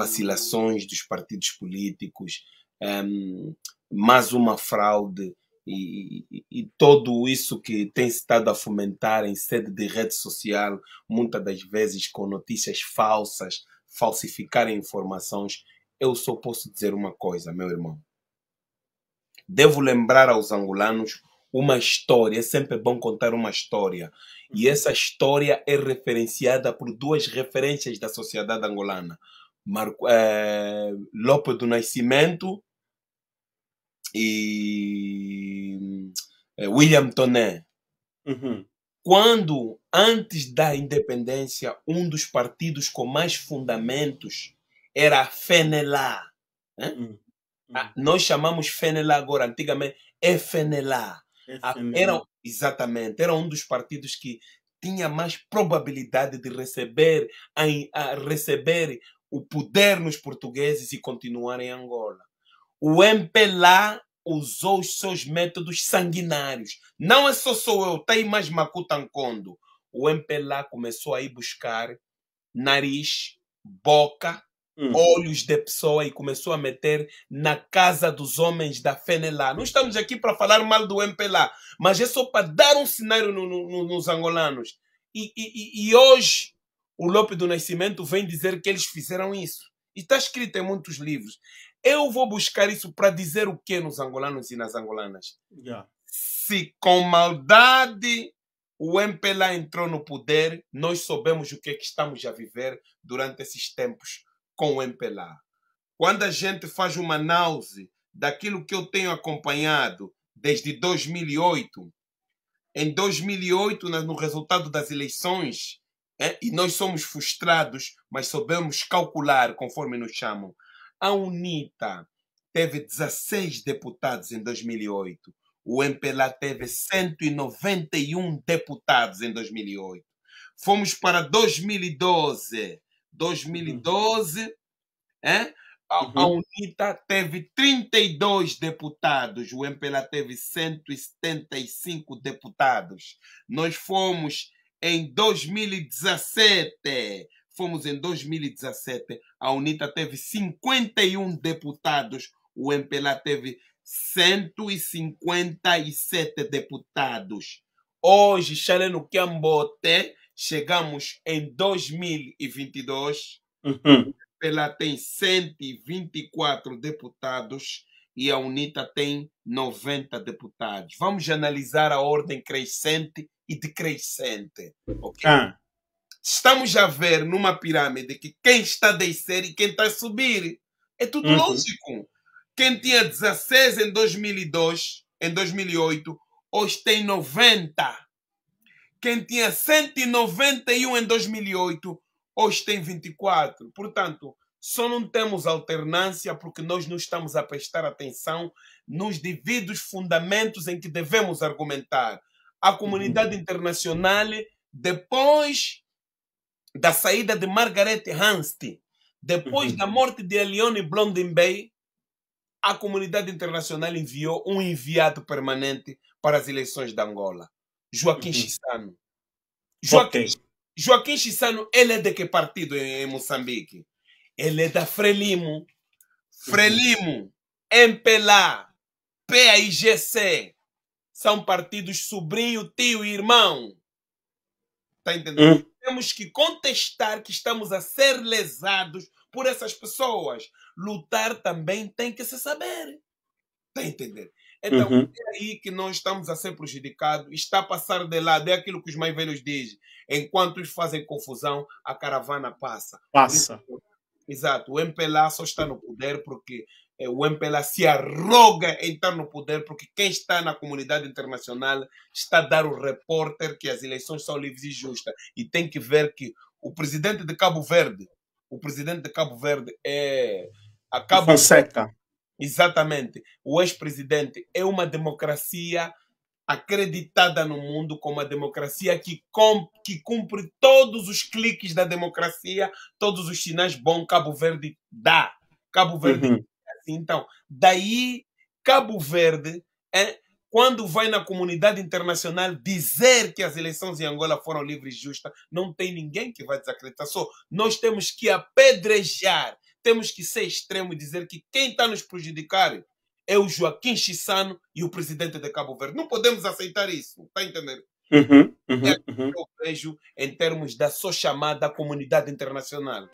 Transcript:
vacilações dos partidos políticos, um, ehm, mais uma fraude e, e, e, tudo isso que tem estado a fomentar em sede de rede social, muitas das vezes com notícias falsas, falsificar informações, eu só posso dizer uma coisa, meu irmão. Devo lembrar aos angolanos uma história, é sempre bom contar uma história. E uhum. essa história é referenciada por duas referências da sociedade angolana. Marco, é, do Nascimento e é, William Toné. Uhum. Quando, antes da independência, um dos partidos com mais fundamentos era a FENELA. Né? Uhum. A, uhum. nós chamamos FENELA agora, antigamente é FENELA. É a, era, exatamente, era um dos partidos que tinha mais probabilidade de receber, a, a receber o poder nos portugueses e continuar em Angola. O MPLA usou os seus métodos sanguinários. Não é só sou eu, tem mais Makutankondo. O MPLA começou a ir buscar nariz, boca, hum. olhos de pessoa e começou a meter na casa dos homens da FENELA. Não estamos aqui para falar mal do MPLA, mas é só para dar um cenário no, no, nos angolanos. E, e, e hoje o Lope do Nascimento vem dizer que eles fizeram isso. E está escrito em muitos livros. Eu vou buscar isso para dizer o que nos angolanos e nas angolanas? Yeah. Se com maldade o MPLA entrou no poder, nós soubemos o que é que estamos a viver durante esses tempos com o MPLA. Quando a gente faz uma análise daquilo que eu tenho acompanhado desde 2008, em 2008, no resultado das eleições, é? e nós somos frustrados, mas sabemos calcular, conforme nos chamam. A UNITA teve 16 deputados em 2008. O MPLA teve 191 deputados em 2008. Fomos para 2012. 2012, uhum. é? A, a uhum. UNITA teve 32 deputados, o MPLA teve 175 deputados. Nós fomos em 2017. Fomos em 2017, a UNITA teve 51 deputados, o MPLA teve 157 deputados. Hoje, Xaleno Kiambote, chegamos em 2022, uhum. MPLA tem 124 deputados e a UNITA tem 90 deputados. Vamos analisar a ordem crescente e decrescente. Okay? Ah. Estamos a ver numa pirâmide que quem está a descer e quem está a subir. É tudo uhum. lógico. Quem tinha 16 em 2002, em 2008, hoje tem 90. Quem tinha 191 em 2008, hoje tem 24. Portanto, só não temos alternância porque nós não estamos a prestar atenção nos devidos fundamentos em que devemos argumentar. A uhum. comunidade internacional depois da saída de Margaret Hanst, depois da uhum. morte de Leone Blondenbey, a comunidade internacional enviou um enviado permanente para as eleições de Angola, Joaquim uhum. Chissano. Joaquim, Joaquim Chissano, ele é de que partido em, Moçambique? Ele é da Frelimo. Frelimo, MPLA, PAIGC, são partidos sobrinho, tio e irmão. Está entendendo? Hum. Temos que contestar que estamos a ser lesados por essas pessoas. Lutar também tem que se saber. Está entendendo? Então, uhum. é aí que nós estamos a ser prejudicados, está a passar de lado, é aquilo que os mais velhos dizem. Enquanto os fazem confusão, a caravana passa. Passa. Exato, o MPLA só está no poder porque eh, o MPLA se arroga entrar no poder porque quem está na comunidade internacional está a dar o repórter que as eleições são livres e justas. E tem que ver que o presidente de Cabo Verde, o presidente de Cabo Verde é a Cabo Fonseca. exatamente. O ex-presidente é uma democracia acreditada no mundo como a democracia que, com, que cumpre todos os cliques da democracia, todos os sinais bons Cabo Verde dá. Cabo Verde uhum. Então, daí Cabo Verde, é, quando vai na comunidade internacional dizer que as eleições em Angola foram livres e justas, não tem ninguém que vai desacreditar. Só nós temos que apedrejar, temos que ser extremo e dizer que quem está nos prejudicar é o Joaquim Chissano e o presidente de Cabo Verde. Não podemos aceitar isso, está entendendo? Uhum, uhum, É o que eu vejo em termos da sua chamada comunidade internacional.